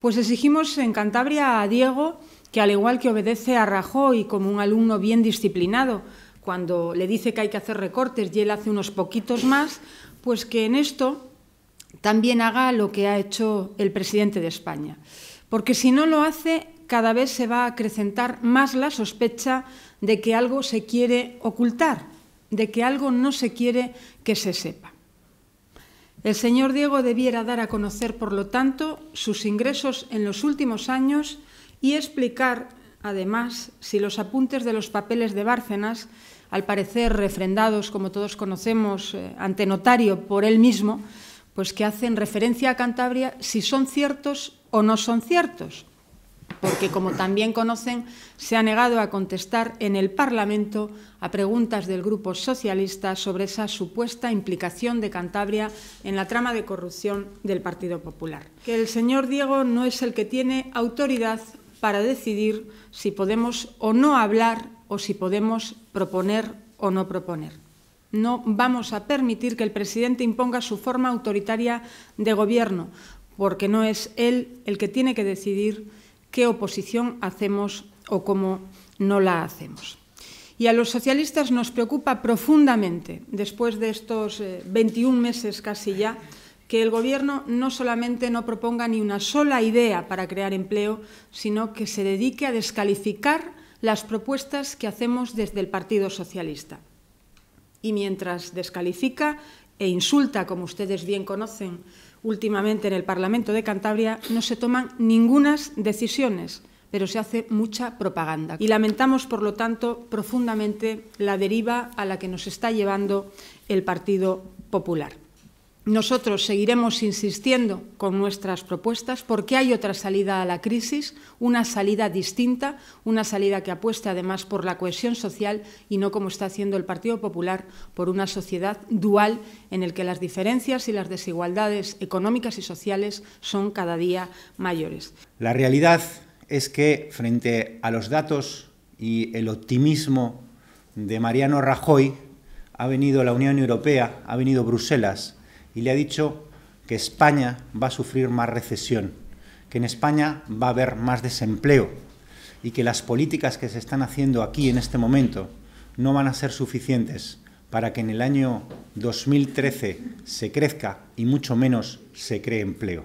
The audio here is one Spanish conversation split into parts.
Pues exigimos en Cantabria a Diego que al igual que obedece a Rajoy como un alumno bien disciplinado, cuando le dice que hay que hacer recortes y él hace unos poquitos más, pues que en esto también haga lo que ha hecho el presidente de España. Porque si no lo hace, cada vez se va a acrecentar más la sospecha de que algo se quiere ocultar, de que algo no se quiere que se sepa. El señor Diego debiera dar a conocer, por lo tanto, sus ingresos en los últimos años y explicar, además, si los apuntes de los papeles de Bárcenas, al parecer refrendados, como todos conocemos, eh, ante notario por él mismo, pues que hacen referencia a Cantabria, si son ciertos o no son ciertos porque, como también conocen, se ha negado a contestar en el Parlamento a preguntas del Grupo Socialista sobre esa supuesta implicación de Cantabria en la trama de corrupción del Partido Popular. Que el señor Diego no es el que tiene autoridad para decidir si podemos o no hablar o si podemos proponer o no proponer. No vamos a permitir que el presidente imponga su forma autoritaria de gobierno, porque no es él el que tiene que decidir qué oposición hacemos o cómo no la hacemos. Y a los socialistas nos preocupa profundamente, después de estos 21 eh, meses casi ya, que el Gobierno no solamente no proponga ni una sola idea para crear empleo, sino que se dedique a descalificar las propuestas que hacemos desde el Partido Socialista. Y mientras descalifica e insulta, como ustedes bien conocen, últimamente en el Parlamento de Cantabria no se toman ningunas decisiones, pero se hace mucha propaganda. Y lamentamos, por lo tanto, profundamente la deriva a la que nos está llevando el Partido Popular. Nosotros seguiremos insistiendo con nuestras propuestas porque hay otra salida a la crisis, una salida distinta, una salida que apueste además por la cohesión social y no como está haciendo el Partido Popular por una sociedad dual en el que las diferencias y las desigualdades económicas y sociales son cada día mayores. La realidad es que frente a los datos y el optimismo de Mariano Rajoy ha venido la Unión Europea, ha venido Bruselas y le ha dicho que España va a sufrir más recesión, que en España va a haber más desempleo y que las políticas que se están haciendo aquí en este momento no van a ser suficientes para que en el año 2013 se crezca y mucho menos se cree empleo.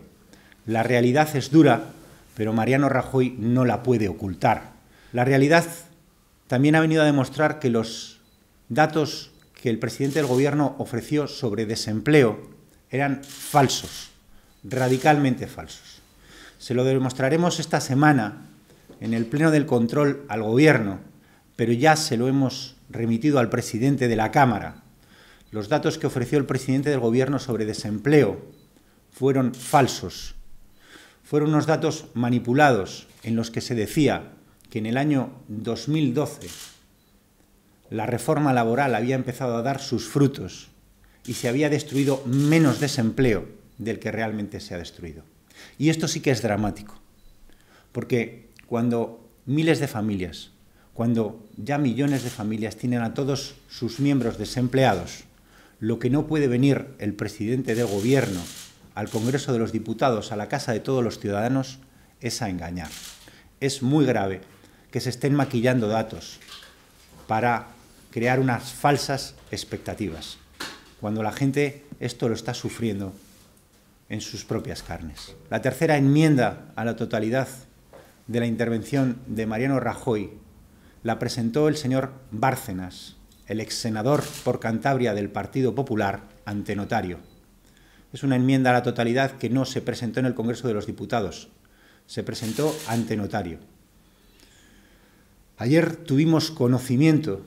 La realidad es dura, pero Mariano Rajoy no la puede ocultar. La realidad también ha venido a demostrar que los datos que el presidente del gobierno ofreció sobre desempleo eran falsos, radicalmente falsos. Se lo demostraremos esta semana en el Pleno del Control al Gobierno, pero ya se lo hemos remitido al presidente de la Cámara. Los datos que ofreció el presidente del Gobierno sobre desempleo fueron falsos. Fueron unos datos manipulados en los que se decía que en el año 2012 la reforma laboral había empezado a dar sus frutos y se había destruido menos desempleo del que realmente se ha destruido. Y esto sí que es dramático, porque cuando miles de familias, cuando ya millones de familias tienen a todos sus miembros desempleados, lo que no puede venir el presidente de gobierno al Congreso de los Diputados, a la Casa de todos los ciudadanos, es a engañar. Es muy grave que se estén maquillando datos para crear unas falsas expectativas cuando la gente esto lo está sufriendo en sus propias carnes. La tercera enmienda a la totalidad de la intervención de Mariano Rajoy la presentó el señor Bárcenas, el ex senador por Cantabria del Partido Popular, ante notario. Es una enmienda a la totalidad que no se presentó en el Congreso de los Diputados, se presentó ante notario. Ayer tuvimos conocimiento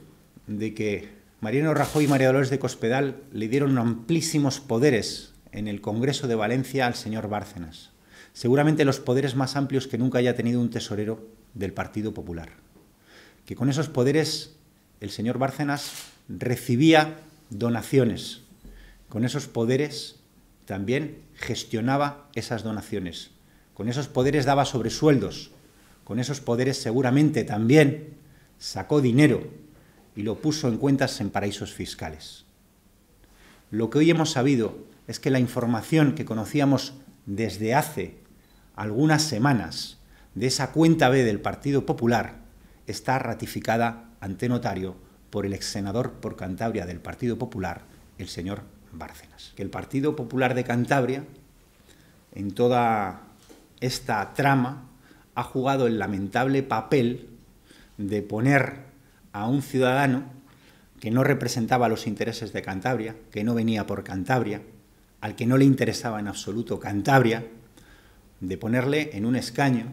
de que Mariano Rajoy y María Dolores de Cospedal le dieron amplísimos poderes en el Congreso de Valencia al señor Bárcenas. Seguramente los poderes más amplios que nunca haya tenido un tesorero del Partido Popular. Que con esos poderes el señor Bárcenas recibía donaciones. Con esos poderes también gestionaba esas donaciones. Con esos poderes daba sobresueldos. Con esos poderes seguramente también sacó dinero y lo puso en cuentas en paraísos fiscales. Lo que hoy hemos sabido es que la información que conocíamos desde hace algunas semanas de esa cuenta B del Partido Popular está ratificada ante notario por el ex senador por Cantabria del Partido Popular, el señor Bárcenas. Que el Partido Popular de Cantabria, en toda esta trama, ha jugado el lamentable papel de poner a un ciudadano que no representaba los intereses de Cantabria, que no venía por Cantabria, al que no le interesaba en absoluto Cantabria, de ponerle en un escaño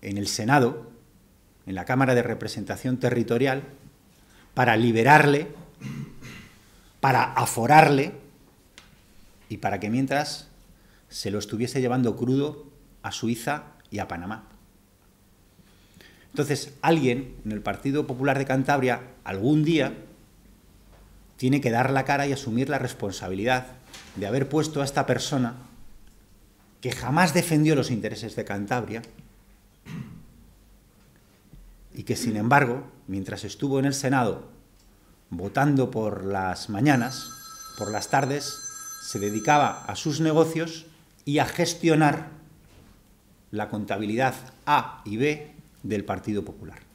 en el Senado, en la Cámara de Representación Territorial, para liberarle, para aforarle y para que mientras se lo estuviese llevando crudo a Suiza y a Panamá. Entonces, alguien en el Partido Popular de Cantabria algún día tiene que dar la cara y asumir la responsabilidad de haber puesto a esta persona que jamás defendió los intereses de Cantabria y que sin embargo, mientras estuvo en el Senado votando por las mañanas, por las tardes, se dedicaba a sus negocios y a gestionar la contabilidad A y B del Partido Popular.